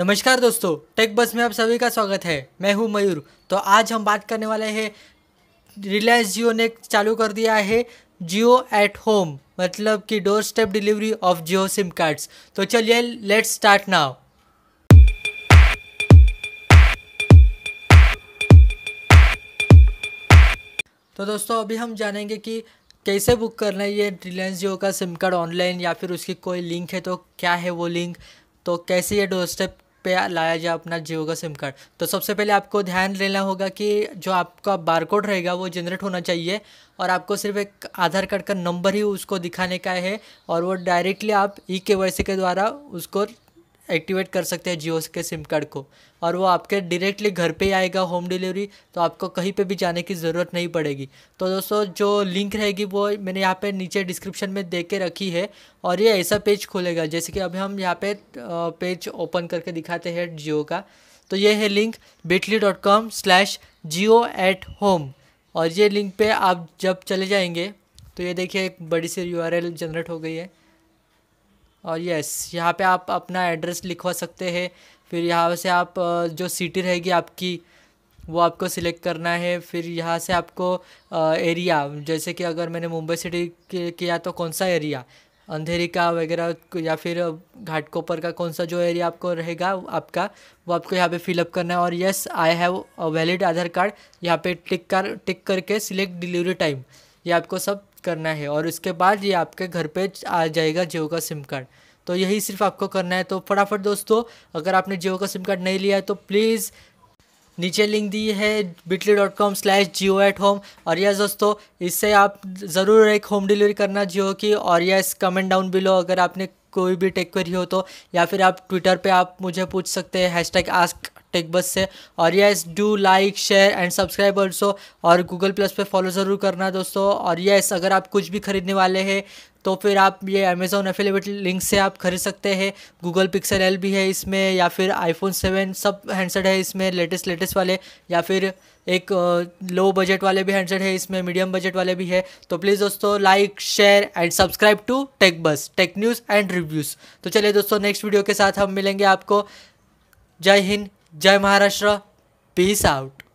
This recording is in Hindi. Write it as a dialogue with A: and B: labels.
A: नमस्कार दोस्तों टेक बस में आप सभी का स्वागत है मैं हूं मयूर तो आज हम बात करने वाले हैं रिलायंस जियो ने चालू कर दिया है जियो एट होम मतलब कि door step delivery of Jio SIM cards तो चलिए लेट्स स्टार्ट नाउ तो दोस्तों अभी हम जानेंगे कि कैसे बुक करना है ये रिलायंस जियो का सिम कार्ड ऑनलाइन या फिर उसकी कोई लिंक है तो क्या है वो लिंक तो कैसे ये डोर स्टेप पे लाया जाए अपना जियो का सिम कार्ड तो सबसे पहले आपको ध्यान लेना होगा कि जो आपका बारकोड रहेगा वो जनरेट होना चाहिए और आपको सिर्फ एक आधार कार्ड का नंबर ही उसको दिखाने का है और वो डायरेक्टली आप ई के के द्वारा उसको एक्टिवेट कर सकते हैं जियो के सिम कार्ड को और वो आपके डायरेक्टली घर पे ही आएगा होम डिलीवरी तो आपको कहीं पे भी जाने की ज़रूरत नहीं पड़ेगी तो दोस्तों जो लिंक रहेगी वो मैंने यहाँ पे नीचे डिस्क्रिप्शन में दे के रखी है और ये ऐसा पेज खोलेगा जैसे कि अभी हम यहाँ पे पेज ओपन करके दिखाते हैं जियो का तो ये है link Bitly dot com slash Jio at home और ये लिंक पर आप जब चले जाएंगे तो ये देखिए एक बड़ी सी यू जनरेट हो गई है और यस यहाँ पे आप अपना एड्रेस लिखवा सकते हैं फिर यहाँ से आप जो सिटी रहेगी आपकी वो आपको सिलेक्ट करना है फिर यहाँ से आपको एरिया जैसे कि अगर मैंने मुंबई सिटी किया तो कौन सा एरिया अंधेरी का वगैरह या फिर घाटकोपर का कौन सा जो एरिया आपको रहेगा आपका वो आपको यहाँ पे फिलअप करना है और yes I have valid Aadhaar card यहाँ पे टिक कर टिक करके सिलेक्ट डिलीवरी टाइम ये आपको सब करना है और उसके बाद ये आपके घर पे आ जाएगा जियो का सिम कार्ड तो यही सिर्फ आपको करना है तो फटाफट दोस्तों अगर आपने जियो का सिम कार्ड नहीं लिया है तो प्लीज़ नीचे लिंक दी है bitly dot com slash Jio at home और यस दोस्तों इससे आप ज़रूर एक होम डिलीवरी करना जियो की और यस कमेंट डाउन बिलो अगर आपने कोई भी टेक क्वेरी हो तो या फिर आप ट्विटर पे आप मुझे पूछ सकते हैं hash tag ask take bus से और yes do like share and subscribe also और गूगल प्लस पे फॉलो ज़रूर करना दोस्तों और यस अगर आप कुछ भी खरीदने वाले हैं तो फिर आप ये अमेज़ोन एफिलेबेट लिंक से आप खरीद सकते हैं गूगल पिक्सल एल भी है इसमें या फिर आईफोन सेवन सब हैंडसेट है इसमें लेटेस्ट लेटेस्ट वाले या फिर एक लो बजट वाले भी हैंडसेट है इसमें मीडियम बजट वाले भी है तो प्लीज़ दोस्तों like share and subscribe to tech bus tech news and reviews तो चलिए दोस्तों नेक्स्ट वीडियो के साथ हम मिलेंगे आपको जय हिंद जय महाराष्ट्र पीस आउट